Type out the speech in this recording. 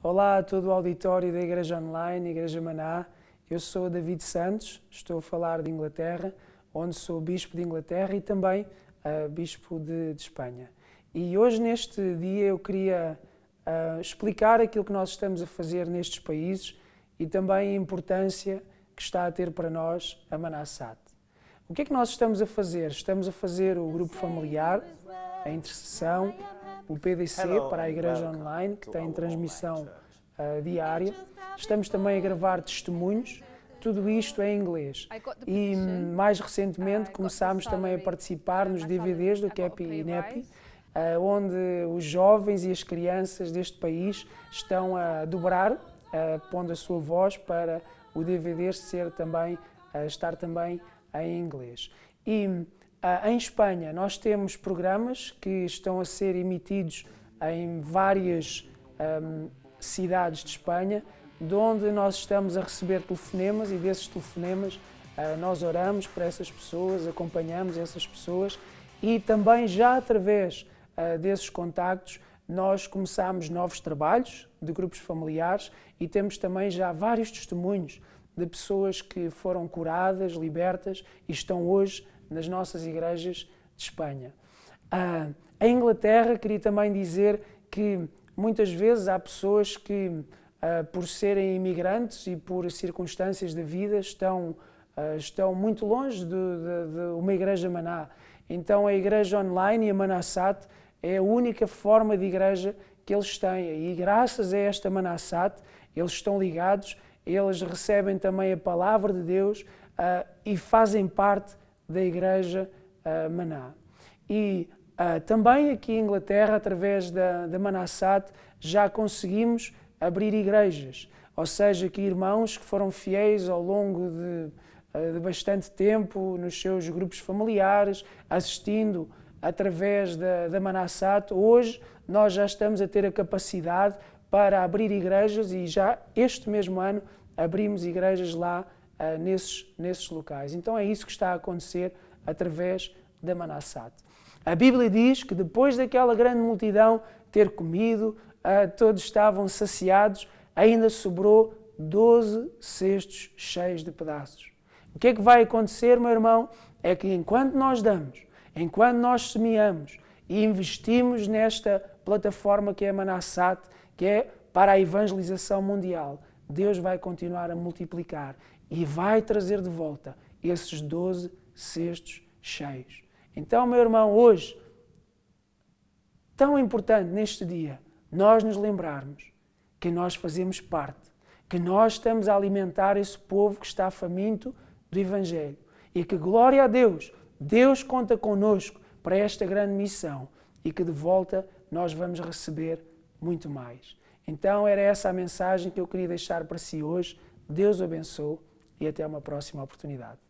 Olá a todo o auditório da Igreja Online, Igreja Maná. Eu sou David Santos, estou a falar de Inglaterra, onde sou bispo de Inglaterra e também uh, bispo de, de, Espanha. E hoje, neste dia, eu queria uh, explicar aquilo que nós estamos a fazer nestes países e também a importância que está a ter para nós a Sat. O que é que nós estamos a fazer? Estamos a fazer o grupo familiar, a intercessão, o PDC para a Igreja Online, que tem transmissão uh, diária. Estamos também a gravar testemunhos, tudo isto é em inglês. E mais recentemente começámos também a participar nos DVDs do CAPI e INEPI, uh, onde os jovens e as crianças deste país estão a dobrar, uh, pondo a sua voz para o DVD ser também, estar também em inglês. E ah, em Espanha, nós temos programas que estão a ser emitidos em várias um, cidades de Espanha, de onde nós estamos a receber telefonemas e desses telefonemas uh, nós oramos para essas pessoas, acompanhamos essas pessoas e também já através uh, desses contactos nós começamos novos trabalhos de grupos familiares e temos também já vários testemunhos de pessoas que foram curadas, libertas e estão hoje nas nossas igrejas de Espanha. Ah, a Inglaterra, queria também dizer que muitas vezes há pessoas que, ah, por serem imigrantes e por circunstâncias da vida, estão, ah, estão muito longe de, de, de, uma igreja maná. Então a igreja online e a Manassat é a única forma de igreja que eles têm. E graças a esta Manassat, eles estão ligados, eles recebem também a palavra de Deus ah, e fazem parte da Igreja uh, Maná. E uh, também aqui em Inglaterra, através da, da Manassat, já conseguimos abrir igrejas. Ou seja, que irmãos que foram fiéis ao longo de, eh, de bastante tempo nos seus grupos familiares, assistindo através da, da Manassat, hoje nós já estamos a ter a capacidade para abrir igrejas e já este mesmo ano abrimos igrejas lá uh, nesses, nesses locais. Então é isso que está a acontecer através da Manassat. A Bíblia diz que depois daquela grande multidão ter comido, uh, todos estavam saciados, ainda sobrou 12 cestos cheios de pedaços. O que é que vai acontecer, meu irmão? É que enquanto nós damos, enquanto nós semeamos e investimos nesta plataforma que é a Manassat, que é para a evangelização mundial, Deus vai continuar a multiplicar e vai trazer de volta esses 12 cestos cheios. Então, meu irmão, hoje, tão importante neste dia, nós nos lembrarmos que nós fazemos parte, que nós estamos a alimentar esse povo que está faminto do Evangelho e que, glória a Deus, Deus conta conosco para esta grande missão e que de volta nós vamos receber muito mais. Então, era essa a mensagem que eu queria deixar para si hoje. Deus o abençoe e até uma próxima oportunidade.